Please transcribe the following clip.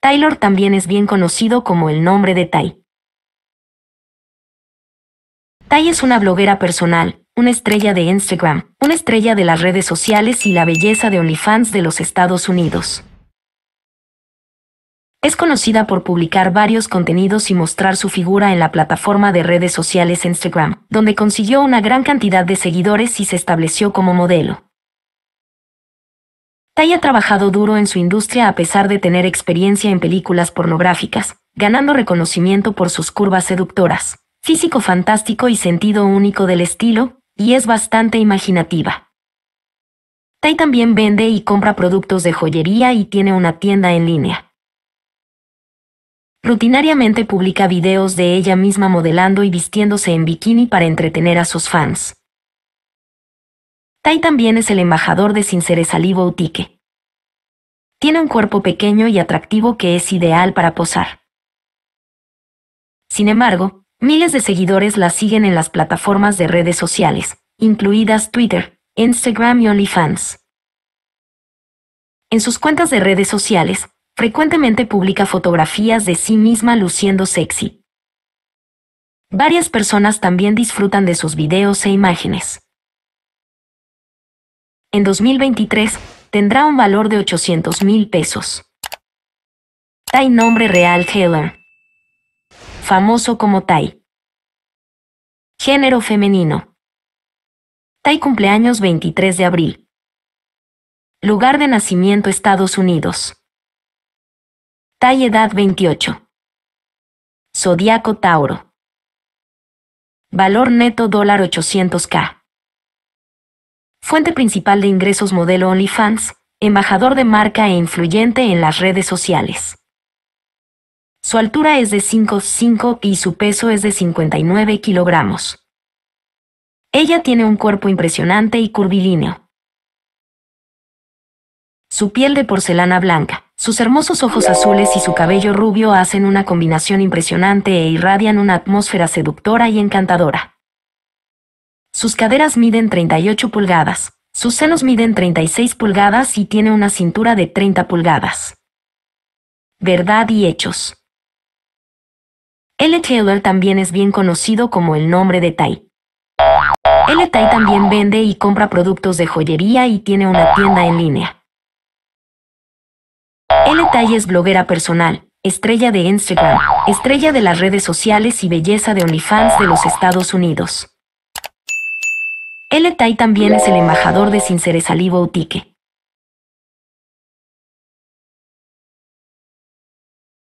Taylor también es bien conocido como el nombre de Tai. Tai es una bloguera personal, una estrella de Instagram, una estrella de las redes sociales y la belleza de OnlyFans de los Estados Unidos. Es conocida por publicar varios contenidos y mostrar su figura en la plataforma de redes sociales Instagram, donde consiguió una gran cantidad de seguidores y se estableció como modelo. Tai ha trabajado duro en su industria a pesar de tener experiencia en películas pornográficas, ganando reconocimiento por sus curvas seductoras, físico fantástico y sentido único del estilo, y es bastante imaginativa. Tai también vende y compra productos de joyería y tiene una tienda en línea. Rutinariamente publica videos de ella misma modelando y vistiéndose en bikini para entretener a sus fans. Tai también es el embajador de Salivo Boutique. Tiene un cuerpo pequeño y atractivo que es ideal para posar. Sin embargo, miles de seguidores la siguen en las plataformas de redes sociales, incluidas Twitter, Instagram y OnlyFans. En sus cuentas de redes sociales, frecuentemente publica fotografías de sí misma luciendo sexy. Varias personas también disfrutan de sus videos e imágenes en 2023, tendrá un valor de 800 mil pesos. Tai nombre real Heller. Famoso como Tai. Género femenino. Tai cumpleaños 23 de abril. Lugar de nacimiento Estados Unidos. Tai edad 28. Zodíaco Tauro. Valor neto dólar 800k fuente principal de ingresos modelo OnlyFans, embajador de marca e influyente en las redes sociales. Su altura es de 5,5 y su peso es de 59 kilogramos. Ella tiene un cuerpo impresionante y curvilíneo. Su piel de porcelana blanca, sus hermosos ojos azules y su cabello rubio hacen una combinación impresionante e irradian una atmósfera seductora y encantadora. Sus caderas miden 38 pulgadas. Sus senos miden 36 pulgadas y tiene una cintura de 30 pulgadas. Verdad y Hechos. L. Taylor también es bien conocido como el nombre de Tai. L. Tai también vende y compra productos de joyería y tiene una tienda en línea. L. Tai es bloguera personal, estrella de Instagram, estrella de las redes sociales y belleza de OnlyFans de los Estados Unidos. Tai también es el embajador de salivo Utique.